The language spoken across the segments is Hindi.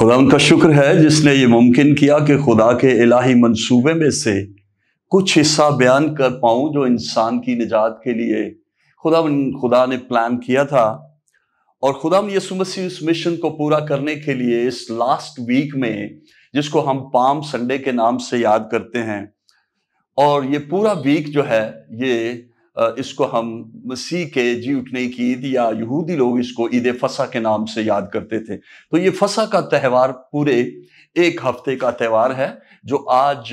खुदा उनका शुक्र है जिसने ये मुमकिन किया कि खुदा के इलाही मंसूबे में से कुछ हिस्सा बयान कर पाऊँ जो इंसान की निजात के लिए खुदा खुदा ने प्लान किया था और खुदा यसु मसीह उस मिशन को पूरा करने के लिए इस लास्ट वीक में जिसको हम पाम संडे के नाम से याद करते हैं और ये पूरा वीक जो है ये इसको हम मसीह के जी उठने की ईद या यहूदी लोग इसको ईद फसा के नाम से याद करते थे तो ये फसा का त्यौहार पूरे एक हफ्ते का त्यौहार है जो आज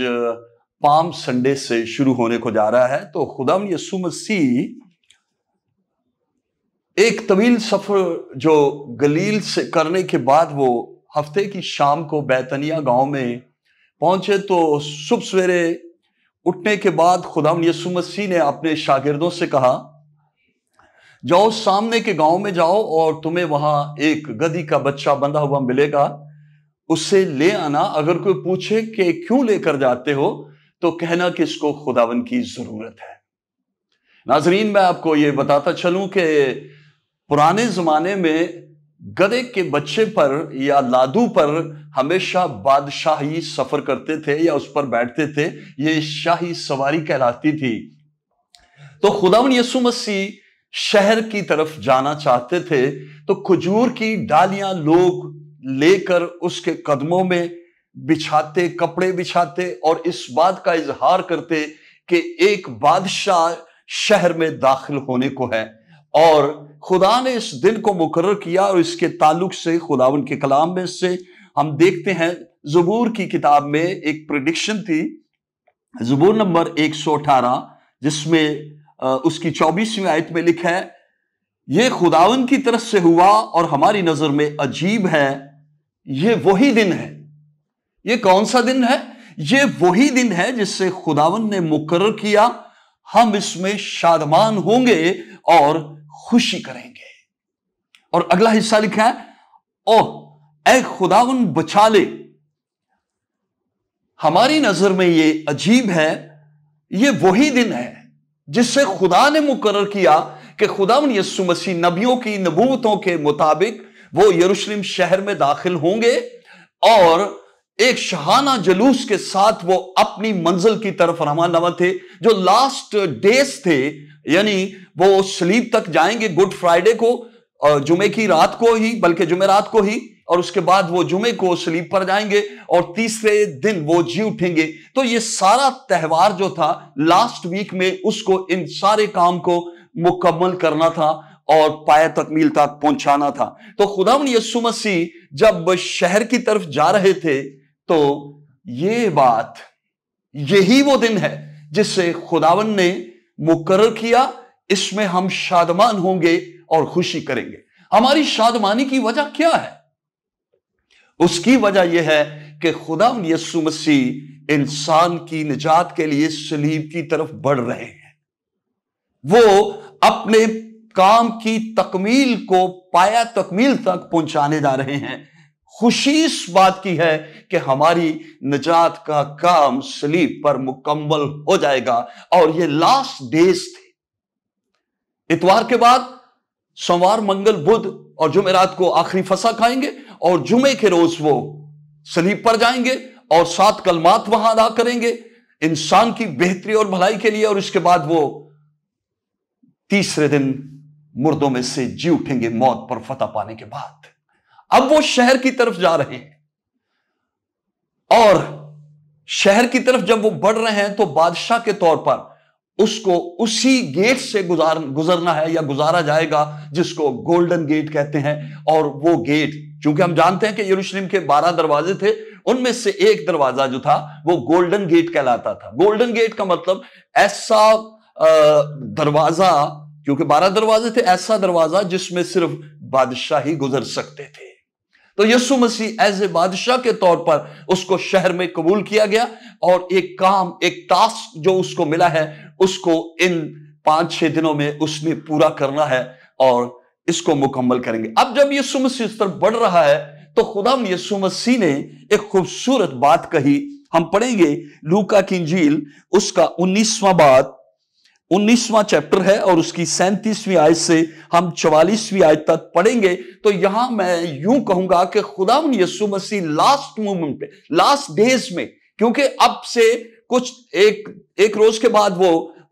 पाम संडे से शुरू होने को जा रहा है तो खुदा यसु मसीह एक तवील सफर जो गलील से करने के बाद वो हफ्ते की शाम को बैतनिया गांव में पहुंचे तो सुबह सवेरे उठने के बाद खुदाम यसु मसीह ने अपने शागिर्दों से कहा जाओ सामने के गांव में जाओ और तुम्हें वहां एक गदी का बच्चा बंधा हुआ मिलेगा उससे ले आना अगर कोई पूछे कि क्यों लेकर जाते हो तो कहना कि इसको खुदावन की जरूरत है नाजरीन मैं आपको ये बताता चलूं कि पुराने जमाने में गधे के बच्चे पर या लादू पर हमेशा बादशाही सफर करते थे या उस पर बैठते थे ये शाही सवारी कहलाती थी तो खुदावन यसु मसीह शहर की तरफ जाना चाहते थे तो खजूर की डालियां लोग लेकर उसके कदमों में बिछाते कपड़े बिछाते और इस बात का इजहार करते कि एक बादशाह शहर में दाखिल होने को है और खुदा ने इस दिन को मुकर किया और इसके ताल्लुक से खुदावन के कलाम में से हम देखते हैं जबूर की किताब में एक प्रडिक्शन थी जबूर नंबर 118 जिसमें उसकी चौबीसवीं आयत में लिखा है ये खुदावन की तरफ से हुआ और हमारी नजर में अजीब है ये वही दिन है ये कौन सा दिन है ये वही दिन है जिससे खुदावन ने मुकर किया हम इसमें शादमान होंगे और खुशी करेंगे और अगला हिस्सा लिखा है ओ ए खुदावन बचा ले हमारी नजर में ये अजीब है ये वही दिन है जिससे खुदा ने मुकर किया कि खुदावन यस्सु मसीह नबियों की नबूतों के मुताबिक वो यरूशलेम शहर में दाखिल होंगे और एक शहाना जलूस के साथ वो अपनी मंजिल की तरफ रवाना थे जो लास्ट डेज थे यानी वो स्लीप तक जाएंगे गुड फ्राइडे को जुमे की रात को ही बल्कि जुमेरात को ही और उसके बाद वो जुमे को स्लीप पर जाएंगे और तीसरे दिन वो जी उठेंगे तो ये सारा त्यौहार जो था लास्ट वीक में उसको इन सारे काम को मुकम्मल करना था और पाया तकमील तक पहुंचाना था तो खुदा यस्सु मसीह जब शहर की तरफ जा रहे थे तो ये बात यही वो दिन है जिससे खुदावन ने मुकर किया इसमें हम शादमान होंगे और खुशी करेंगे हमारी शादमानी की वजह क्या है उसकी वजह यह है कि खुदा यस्सु मसीह इंसान की निजात के लिए सलीब की तरफ बढ़ रहे हैं वो अपने काम की तकमील को पाया तकमील तक पहुंचाने जा रहे हैं खुशी इस बात की है कि हमारी निजात का काम स्लीप पर मुकम्मल हो जाएगा और ये लास्ट डेज थे इतवार के बाद सोमवार मंगल बुध और जुमेरात को आखिरी फसा खाएंगे और जुमे के रोज वो स्लीप पर जाएंगे और सात कलमात वहां अदा करेंगे इंसान की बेहतरी और भलाई के लिए और इसके बाद वो तीसरे दिन मुर्दों में से जी उठेंगे मौत पर फतह पाने के बाद अब वो शहर की तरफ जा रहे हैं और शहर की तरफ जब वो बढ़ रहे हैं तो बादशाह के तौर पर उसको उसी गेट से गुजार गुजरना है या गुजारा जाएगा जिसको गोल्डन गेट कहते हैं और वो गेट क्योंकि हम जानते हैं कि यरूशलेम के बारह दरवाजे थे उनमें से एक दरवाजा जो था वो गोल्डन गेट कहलाता था गोल्डन गेट का मतलब ऐसा दरवाजा क्योंकि बारह दरवाजे थे ऐसा दरवाजा जिसमें सिर्फ बादशाह ही गुजर सकते थे तो यसु मसीह एज ए बादशाह के तौर पर उसको शहर में कबूल किया गया और एक काम एक टास्क जो उसको मिला है उसको इन पांच छह दिनों में उसने पूरा करना है और इसको मुकम्मल करेंगे अब जब यसु मसीह इस तरफ बढ़ रहा है तो खुदाम यसु मसीह ने एक खूबसूरत बात कही हम पढ़ेंगे लूका की झील उसका उन्नीसवा बात उन्नीसवां चैप्टर है और उसकी सैंतीसवीं आयत से हम चवालीसवीं आयत तक पढ़ेंगे तो यहां मैं यूं कहूंगा कि खुदा यसु मसीह लास्ट मोमेंट पे लास्ट डेज में क्योंकि अब से कुछ एक एक रोज के बाद वो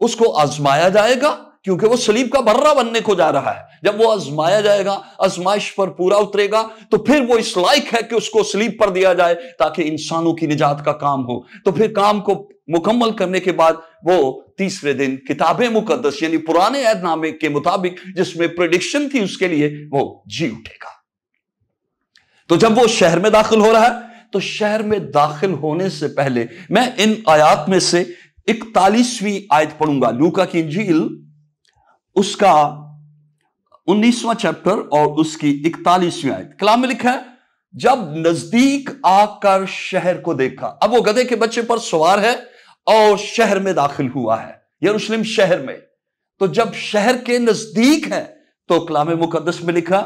उसको आजमाया जाएगा क्योंकि वो सलीब का भर्रा बनने को जा रहा है जब वो आजमाया जाएगा आजमाइश पर पूरा उतरेगा तो फिर वो इस लायक है कि उसको स्लीप पर दिया जाए ताकि इंसानों की निजात का काम हो तो फिर काम को मुकम्मल करने के बाद वो तीसरे दिन किताबें मुकदस यानी पुराने ऐदनामे के मुताबिक जिसमें प्रडिक्शन थी उसके लिए वो जी उठेगा तो जब वो शहर में दाखिल हो रहा है तो शहर में दाखिल होने से पहले मैं इन आयात में से इकतालीसवीं आयत पढ़ूंगा लूका की झील उसका उन्नीसवां चैप्टर और उसकी इकतालीसवीं आयत कलाम में लिखा है जब नजदीक आकर शहर को देखा अब वो गधे के बच्चे पर सवार है और शहर में दाखिल हुआ है यरूशलेम शहर में तो जब शहर के नजदीक है तो कलाम मुकदस में लिखा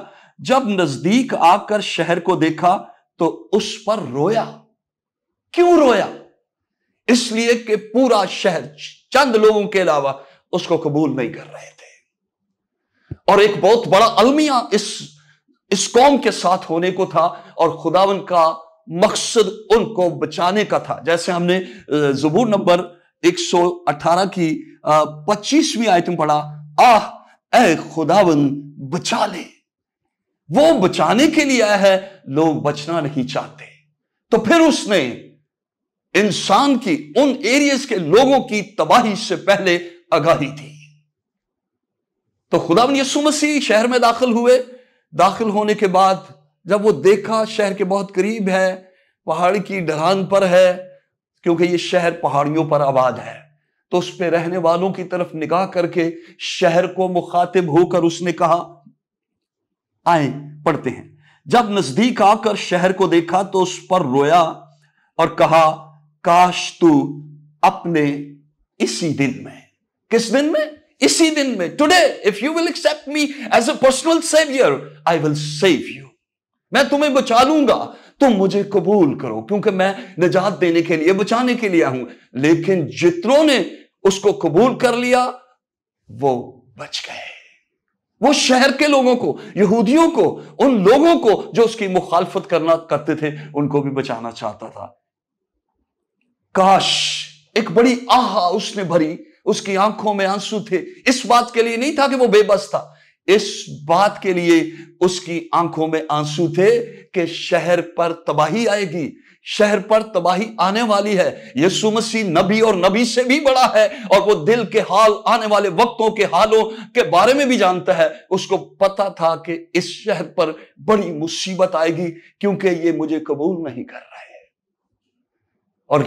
जब नजदीक आकर शहर को देखा तो उस पर रोया क्यों रोया इसलिए कि पूरा शहर चंद लोगों के अलावा उसको कबूल नहीं कर रहे थे और एक बहुत बड़ा अलमिया इस इस कौम के साथ होने को था और खुदावन का मकसद उनको बचाने का था जैसे हमने जबूर नंबर 118 की पच्चीसवीं आयतम पढ़ा आह ए खुदावन बचा ले वो बचाने के लिए आया है लोग बचना नहीं चाहते तो फिर उसने इंसान की उन एरियस के लोगों की तबाही से पहले आगाही दी तो खुदावन यसु मसीह शहर में दाखिल हुए दाखिल होने के बाद जब वो देखा शहर के बहुत करीब है पहाड़ की ढलान पर है क्योंकि ये शहर पहाड़ियों पर आबाद है तो उस पर रहने वालों की तरफ निगाह करके शहर को मुखातिब होकर उसने कहा आए पढ़ते हैं जब नजदीक आकर शहर को देखा तो उस पर रोया और कहा काश तू अपने इसी दिन में किस दिन में इसी दिन में today if you will accept me as a personal saviour I will save you मैं तुम्हें बचा लूंगा तुम मुझे कबूल करो क्योंकि मैं निजात देने के लिए बचाने के लिए हूं लेकिन जितनों ने उसको कबूल कर लिया वो बच गए वो शहर के लोगों को यहूदियों को उन लोगों को जो उसकी मुखालफत करना करते थे उनको भी बचाना चाहता था काश एक बड़ी आह उसने भरी उसकी आंखों में आंसू थे इस बात के लिए नहीं था कि वो बेबस था इस बात के लिए उसकी आंखों में आंसू थे कि शहर पर तबाही आएगी शहर पर तबाही आने वाली है यीशु मसीह नबी और नबी से भी बड़ा है और वो दिल के हाल आने वाले वक्तों के हालों के बारे में भी जानता है उसको पता था कि इस शहर पर बड़ी मुसीबत आएगी क्योंकि ये मुझे कबूल नहीं कर रहे और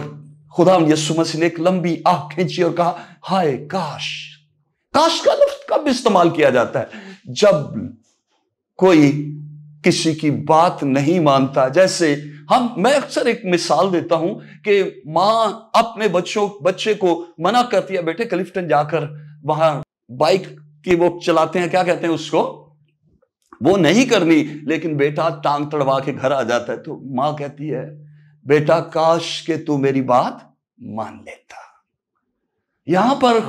खुदा यीशु मसीह ने एक लंबी आह खींची और कहा हाय काश काश का लफ्ज कब इस्तेमाल किया जाता है जब कोई किसी की बात नहीं मानता जैसे हम मैं अक्सर एक मिसाल देता हूं कि माँ अपने बच्चों बच्चे को मना करती है बेटे कलिफ्टन जाकर वहां बाइक की वो चलाते हैं क्या कहते हैं उसको वो नहीं करनी लेकिन बेटा टांग तड़वा के घर आ जाता है तो माँ कहती है बेटा काश के तू मेरी बात मान लेता यहां पर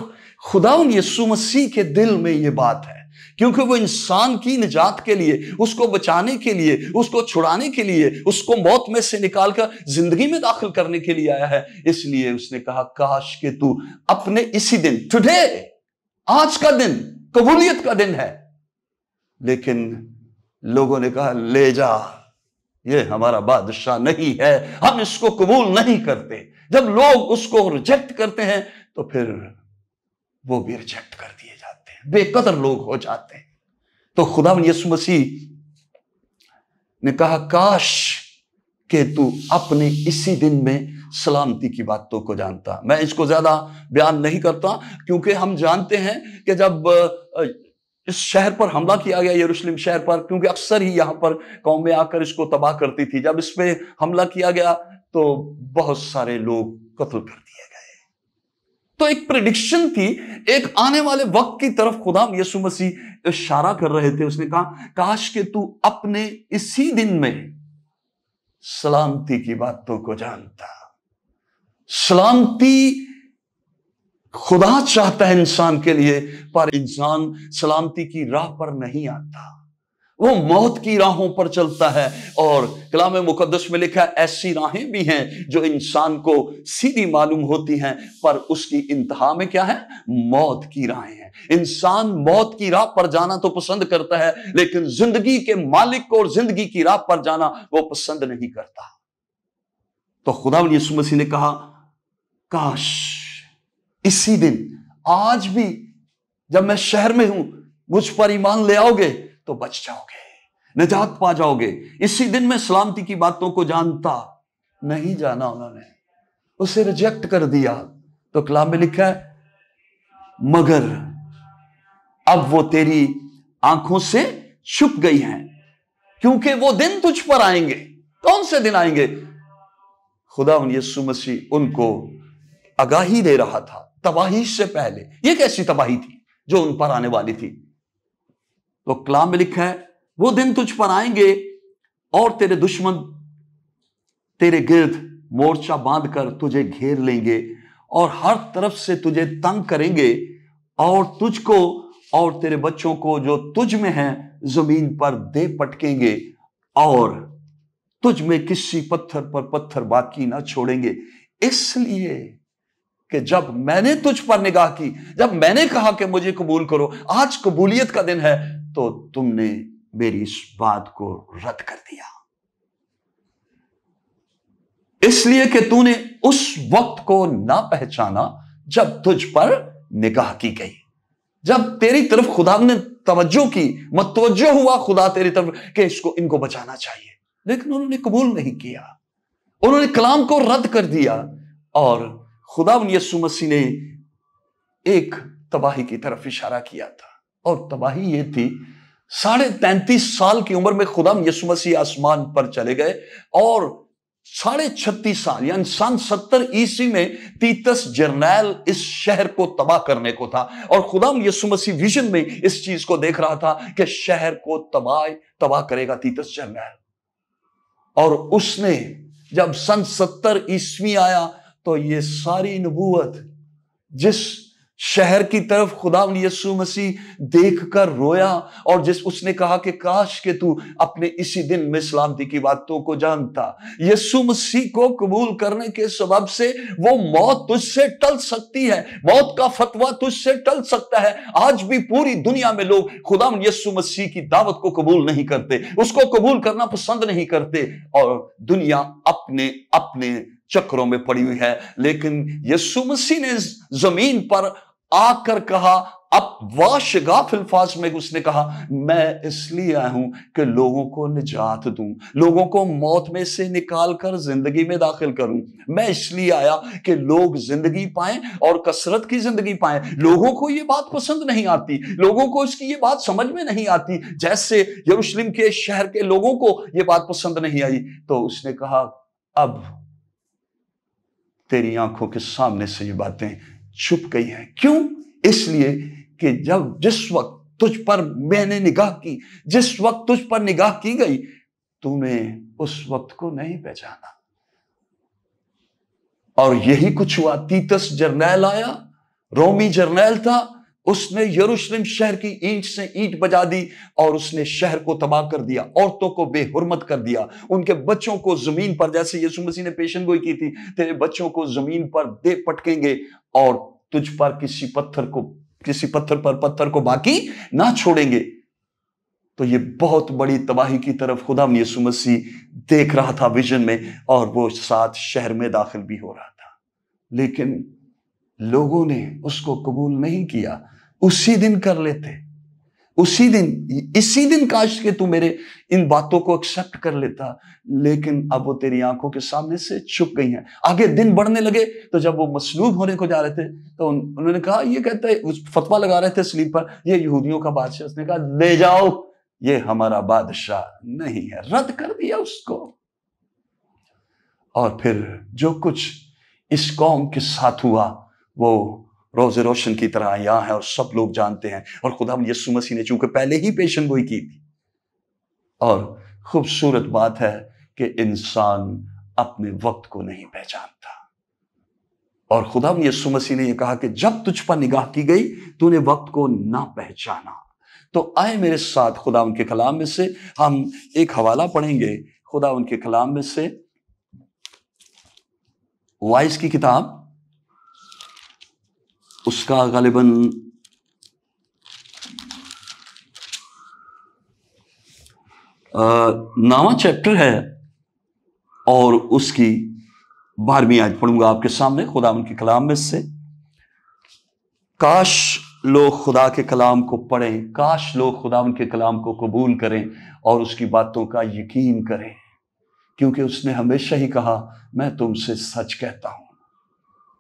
खुदाउन यीशु मसीह के दिल में ये बात है क्योंकि वो इंसान की निजात के लिए उसको बचाने के लिए उसको छुड़ाने के लिए उसको मौत में से निकालकर जिंदगी में दाखिल करने के लिए आया है इसलिए उसने कहा काश के तू अपने इसी दिन टुडे आज का दिन कबूलियत का दिन है लेकिन लोगों ने कहा ले जा ये हमारा बादशाह नहीं है हम इसको कबूल नहीं करते जब लोग उसको रिजेक्ट करते हैं तो फिर वो भी रिजेक्ट कर दिए जाते हैं बेकदर लोग हो जाते हैं तो खुदा यसु मसीह ने कहा काश के तू अपने इसी दिन में सलामती की बातों को जानता मैं इसको ज्यादा बयान नहीं करता क्योंकि हम जानते हैं कि जब इस शहर पर हमला किया गया यरूशलेम शहर पर क्योंकि अक्सर ही यहां पर कौमें आकर इसको तबाह करती थी जब इस पर हमला किया गया तो बहुत सारे लोग कत्ल कर दिए गए तो एक प्रडिक्शन थी एक आने वाले वक्त की तरफ खुदाम यसु मसीह इशारा कर रहे थे उसने कहा काश के तू अपने इसी दिन में सलामती की बातों को जानता सलामती खुदा चाहता है इंसान के लिए पर इंसान सलामती की राह पर नहीं आता वो मौत की राहों पर चलता है और कलाम मुकदस में लिखा ऐसी राहें भी हैं जो इंसान को सीधी मालूम होती हैं पर उसकी इंतहा में क्या है मौत की राहें हैं इंसान मौत की राह पर जाना तो पसंद करता है लेकिन जिंदगी के मालिक को और जिंदगी की राह पर जाना वो पसंद नहीं करता तो खुदा यसु मसीह ने कहा काश इसी दिन आज भी जब मैं शहर में हूं मुझ पर ईमान ले आओगे तो बच जाओगे निजात पा जाओगे इसी दिन में सलामती की बातों को जानता नहीं जाना उन्होंने उसे रिजेक्ट कर दिया तो कलाम में लिखा है मगर अब वो तेरी आंखों से छुप गई हैं क्योंकि वो दिन तुझ पर आएंगे कौन से दिन आएंगे खुदा उन यीशु मसीह उनको आगाही दे रहा था तबाही से पहले ये कैसी तबाही थी जो उन पर आने वाली थी तो कलाम में लिखा है वो दिन तुझ पर आएंगे और तेरे दुश्मन तेरे गिर्द मोर्चा बांधकर तुझे घेर लेंगे और हर तरफ से तुझे तंग करेंगे और तुझको और तेरे बच्चों को जो तुझ में है जमीन पर दे पटकेंगे और तुझ में किसी पत्थर पर पत्थर बाकी ना छोड़ेंगे इसलिए कि जब मैंने तुझ पर निगाह की जब मैंने कहा कि मुझे कबूल करो आज कबूलियत का दिन है तो तुमने मेरी इस बात को रद्द कर दिया इसलिए कि तूने उस वक्त को ना पहचाना जब तुझ पर निगाह की गई जब तेरी तरफ खुदा ने तवज्जो की मतवजो हुआ खुदा तेरी तरफ कि इसको इनको बचाना चाहिए लेकिन उन्होंने कबूल नहीं किया उन्होंने कलाम को रद्द कर दिया और खुदा यसु मसीह ने एक तबाही की तरफ इशारा किया था और तबाही ये थी साढ़े तैंतीस साल की उम्र में खुदाम यसु मसीह आसमान पर चले गए और साढ़े छत्तीस साल यानी सन सत्तर ईस्वी में तीतस जर्नैल इस शहर को तबाह करने को था और खुदाम यसु मसीह विजन में इस चीज को देख रहा था कि शहर को तबाह तबाह करेगा तीतस जर्नैल और उसने जब सन सत्तर ईस्वी आया तो ये सारी नबूवत जिस शहर की तरफ खुदा यसु मसीह देख कर रोया और जिस उसने कहा कि काश के तू अपने इसी दिन में सलामती की बातों को जानता यसु मसीह को कबूल करने के सबब से वो मौत तुझसे टल सकती है मौत का फतवा तुझसे टल सकता है आज भी पूरी दुनिया में लोग खुदा यसु मसीह की दावत को कबूल नहीं करते उसको कबूल करना पसंद नहीं करते और दुनिया अपने अपने चक्रों में पड़ी हुई है लेकिन यसु मसीह ने जमीन पर आकर कहा अब वाशगा फिलफाज में उसने कहा मैं इसलिए आया हूं कि लोगों को निजात दूं लोगों को मौत में से निकाल कर जिंदगी में दाखिल करूं मैं इसलिए आया कि लोग जिंदगी पाएं और कसरत की जिंदगी पाएं लोगों को यह बात पसंद नहीं आती लोगों को इसकी ये बात समझ में नहीं आती जैसे यरूशलेम के शहर के लोगों को यह बात पसंद नहीं आई तो उसने कहा अब तेरी आंखों के सामने से ये बातें छुप गई है क्यों इसलिए कि जब जिस वक्त तुझ पर मैंने निगाह की जिस वक्त तुझ पर निगाह की गई तूने उस वक्त को नहीं पहचाना और यही कुछ हुआ तीतस जर्नैल आया रोमी जर्नैल था उसने यरूशलेम शहर की ईंट से ईंट बजा दी और उसने शहर को तबाह कर दिया औरतों को बेहरमत कर दिया उनके बच्चों को जमीन पर जैसे यीशु मसीह ने पेशन गोई की थी तेरे बच्चों को जमीन पर दे पटकेंगे और तुझ पर किसी पत्थर को किसी पत्थर पर पत्थर को बाकी ना छोड़ेंगे तो ये बहुत बड़ी तबाही की तरफ खुदा यीशु मसीह देख रहा था विजन में और वो साथ शहर में दाखिल भी हो रहा था लेकिन लोगों ने उसको कबूल नहीं किया उसी दिन कर लेते उसी दिन इसी दिन काश के तू मेरे इन बातों को एक्सेप्ट कर लेता लेकिन अब वो तेरी आंखों के सामने से छुप गई हैं आगे दिन बढ़ने लगे तो जब वो मसलूब होने को जा रहे थे तो उन, उन्होंने कहा ये कहता है उस फतवा लगा रहे थे स्लीप पर ये यहूदियों का बादशाह उसने कहा ले जाओ ये हमारा बादशाह नहीं है रद्द कर दिया उसको और फिर जो कुछ इस कौम के साथ हुआ वो रोज रोशन की तरह यहाँ है और सब लोग जानते हैं और खुदा यसु मसीह ने चूंकि पहले ही पेशन गोई की थी और खूबसूरत बात है कि इंसान अपने वक्त को नहीं पहचानता और खुदा यसु मसीह ने यह कहा कि जब तुझ पर निगाह की गई तूने वक्त को ना पहचाना तो आए मेरे साथ खुदा उनके कलाम में से हम एक हवाला पढ़ेंगे खुदा उनके कलाम में से वाइस की किताब उसका गालिबा नवा चैप्टर है और उसकी बारहवीं आज पढ़ूंगा आपके सामने खुदा उनके कलाम में से काश लोग खुदा के कलाम को पढ़ें काश लोग खुदा उनके कलाम को कबूल करें और उसकी बातों का यकीन करें क्योंकि उसने हमेशा ही कहा मैं तुमसे सच कहता हूं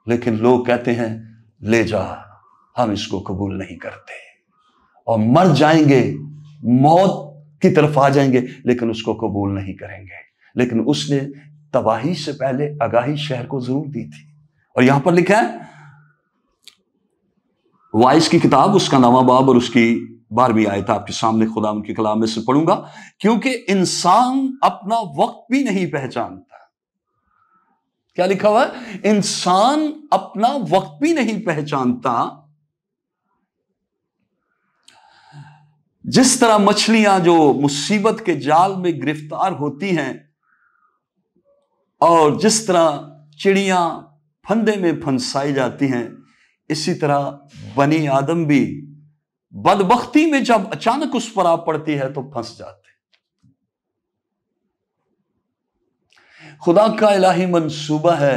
लेकिन लोग कहते हैं ले जा हम इसको कबूल नहीं करते और मर जाएंगे मौत की तरफ आ जाएंगे लेकिन उसको कबूल नहीं करेंगे लेकिन उसने तबाही से पहले आगाही शहर को जरूर दी थी और यहां पर लिखा है वाइस की किताब उसका नवा बाब और उसकी बारहवीं आयत आपके सामने खुदा उनके कलाम में से पढ़ूंगा क्योंकि इंसान अपना वक्त भी नहीं पहचानता क्या लिखा हुआ है इंसान अपना वक्त भी नहीं पहचानता जिस तरह मछलियां जो मुसीबत के जाल में गिरफ्तार होती हैं और जिस तरह चिड़िया फंदे में फंसाई जाती हैं इसी तरह बनी आदम भी बदबख्ती में जब अचानक उस पर आ पड़ती है तो फंस जाती खुदा का इलाही मनसूबा है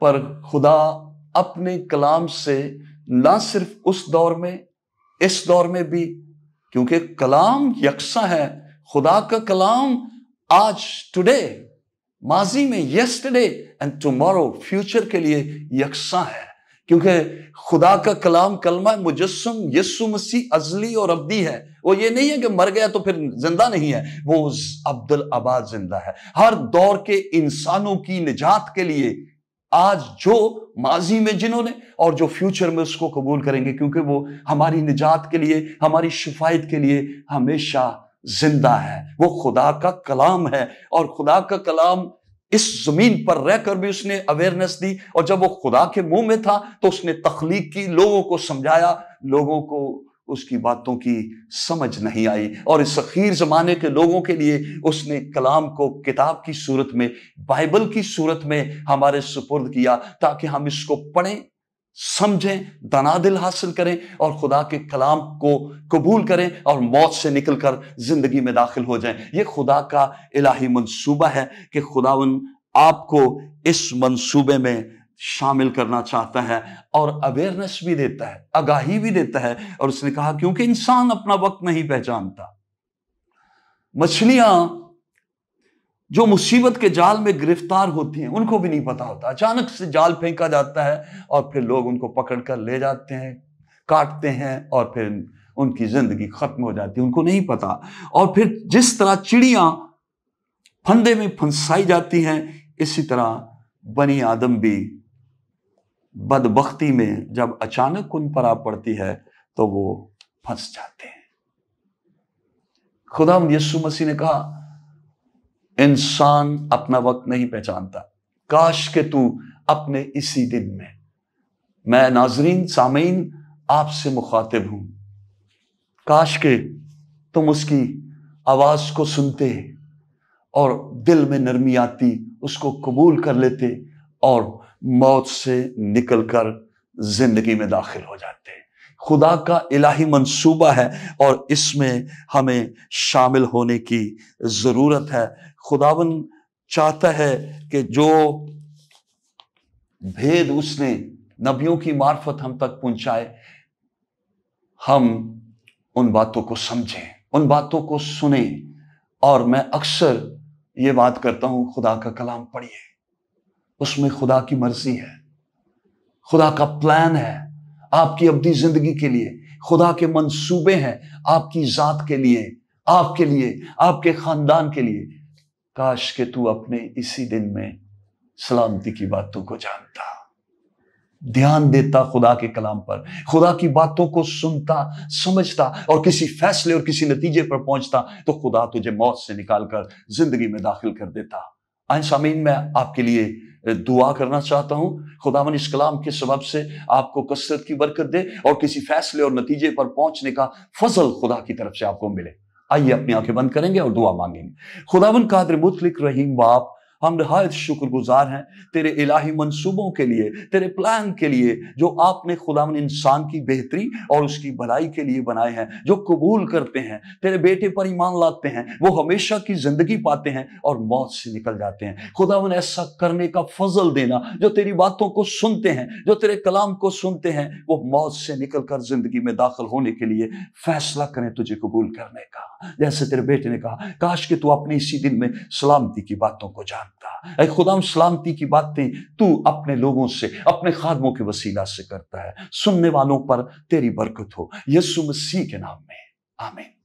पर खुदा अपने कलाम से ना सिर्फ उस दौर में इस दौर में भी क्योंकि कलाम यकसा है खुदा का कलाम आज टुडे माजी में यस्टडे एंड टुमारो फ्यूचर के लिए यकसा है क्योंकि खुदा का कलाम कलमा मुजस्म यस्सु मसीह अजली और अबदी है वो ये नहीं है कि मर गया तो फिर जिंदा नहीं है वो अब्दुल आबाद जिंदा है हर दौर के इंसानों की निजात के लिए आज जो माजी में जिन्होंने और जो फ्यूचर में उसको कबूल करेंगे क्योंकि वो हमारी निजात के लिए हमारी शिफायत के लिए हमेशा जिंदा है वो खुदा का कलाम है और खुदा का कलाम इस जमीन पर रहकर भी उसने अवेयरनेस दी और जब वो खुदा के मुंह में था तो उसने तखलीक की लोगों को समझाया लोगों को उसकी बातों की समझ नहीं आई और इस अखीर जमाने के लोगों के लिए उसने कलाम को किताब की सूरत में बाइबल की सूरत में हमारे सुपुर्द किया ताकि हम इसको पढ़ें समझें दनादिल हासिल करें और खुदा के कलाम को कबूल करें और मौत से निकलकर जिंदगी में दाखिल हो जाएं ये खुदा का इलाही मंसूबा है कि खुदावन आपको इस मंसूबे में शामिल करना चाहता है और अवेयरनेस भी देता है आगाही भी देता है और उसने कहा क्योंकि इंसान अपना वक्त नहीं पहचानता मछलियां जो मुसीबत के जाल में गिरफ्तार होती हैं उनको भी नहीं पता होता अचानक से जाल फेंका जाता है और फिर लोग उनको पकड़ कर ले जाते हैं काटते हैं और फिर उनकी जिंदगी खत्म हो जाती है उनको नहीं पता और फिर जिस तरह चिड़िया फंदे में फंसाई जाती हैं इसी तरह बनी आदम भी बदबख्ती में जब अचानक उन पर आ पड़ती है तो वो फंस जाते हैं खुदा यीशु मसीह ने कहा इंसान अपना वक्त नहीं पहचानता काश के तू अपने इसी दिन में मैं नाजरीन सामीन आपसे मुखातिब हूं काश के तुम उसकी आवाज को सुनते और दिल में नरमी आती उसको कबूल कर लेते और मौत से निकलकर जिंदगी में दाखिल हो जाते खुदा का इलाही मंसूबा है और इसमें हमें शामिल होने की ज़रूरत है खुदावन चाहता है कि जो भेद उसने नबियों की मार्फत हम तक पहुंचाए हम उन बातों को समझें उन बातों को सुने और मैं अक्सर ये बात करता हूं खुदा का कलाम पढ़िए उसमें खुदा की मर्जी है खुदा का प्लान है आपकी अपनी जिंदगी के लिए खुदा के मंसूबे हैं आपकी जात के लिए आपके लिए आपके खानदान के लिए काश के तू अपने इसी दिन में सलामती की बातों को जानता ध्यान देता खुदा के कलाम पर खुदा की बातों को सुनता समझता और किसी फैसले और किसी नतीजे पर पहुंचता तो खुदा तुझे मौत से निकालकर जिंदगी में दाखिल कर देता आय सामीन मैं आपके लिए दुआ करना चाहता हूं खुदावन इस कलाम के सबब से आपको कसरत की बरकत दे और किसी फैसले और नतीजे पर पहुंचने का फजल खुदा की तरफ से आपको मिले आइए अपनी आंखें बंद करेंगे और दुआ मांगेंगे खुदावन कादर मुतलिक रहीम बाप हम नहायत शुक्रगुजार हैं तेरे इलाही मंसूबों के लिए तेरे प्लान के लिए जो आपने खुदा इंसान की बेहतरी और उसकी भलाई के लिए बनाए हैं जो कबूल करते हैं तेरे बेटे पर ईमान लाते हैं वो हमेशा की जिंदगी पाते हैं और मौत से निकल जाते हैं खुदा ऐसा करने का फजल देना जो तेरी बातों को सुनते हैं जो तेरे कलाम को सुनते हैं वो मौत से निकल कर जिंदगी में दाखिल होने के लिए फैसला करें तुझे कबूल करने का जैसे तेरे बेटे ने कहा काश कि तू अपने इसी दिन में सलामती की बातों को जान सकता खुदा सलामती की बातें तू अपने लोगों से अपने खादमों के वसीला से करता है सुनने वालों पर तेरी बरकत हो यसु मसीह के नाम में आमीन